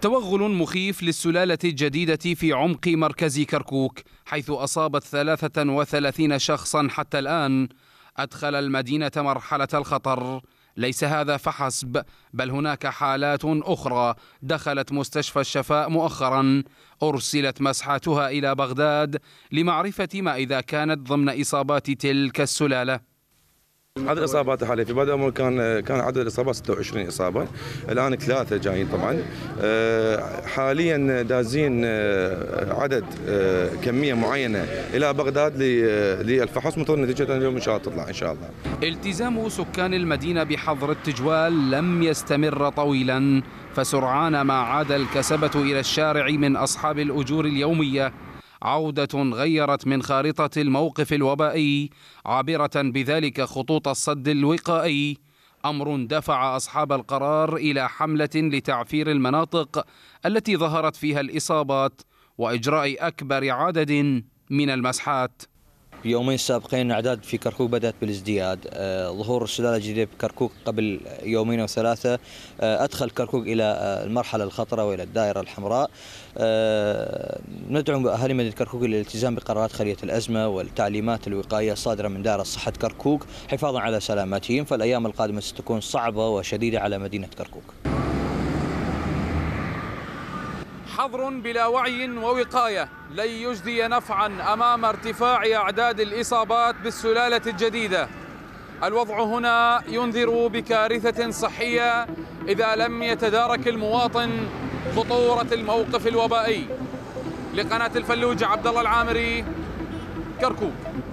توغل مخيف للسلالة الجديدة في عمق مركز كركوك حيث أصابت 33 شخصا حتى الآن أدخل المدينة مرحلة الخطر ليس هذا فحسب بل هناك حالات أخرى دخلت مستشفى الشفاء مؤخرا أرسلت مسحاتها إلى بغداد لمعرفة ما إذا كانت ضمن إصابات تلك السلالة عدد الاصابات حاليا في بادئ الامر كان كان عدد الاصابات 26 اصابه الان ثلاثه جايين طبعا آه، حاليا دازين آه، عدد آه، كميه معينه الى بغداد للفحص مثل نتيجه اليوم ان شاء الله تطلع ان شاء الله التزام سكان المدينه بحظر التجوال لم يستمر طويلا فسرعان ما عاد الكسبه الى الشارع من اصحاب الاجور اليوميه عودة غيرت من خارطة الموقف الوبائي عابرة بذلك خطوط الصد الوقائي امر دفع اصحاب القرار الى حمله لتعفير المناطق التي ظهرت فيها الاصابات واجراء اكبر عدد من المسحات يومين سابقين الاعداد في كركوك بدات بالازدياد آه، ظهور سلاله جديده بكركوك قبل يومين او ثلاثه آه، ادخل كركوك الى آه، المرحله الخطره والى الدائره الحمراء ندعو اهالي مدينه كركوك للالتزام بقرارات خليه الازمه والتعليمات الوقائيه الصادره من دائره صحه كركوك حفاظا على سلامتهم فالايام القادمه ستكون صعبه وشديده على مدينه كركوك حظر بلا وعي ووقاية لن يجدي نفعا أمام ارتفاع أعداد الإصابات بالسلالة الجديدة الوضع هنا ينذر بكارثة صحية إذا لم يتدارك المواطن خطورة الموقف الوبائي لقناة الفلوج عبد الله العامري كركوك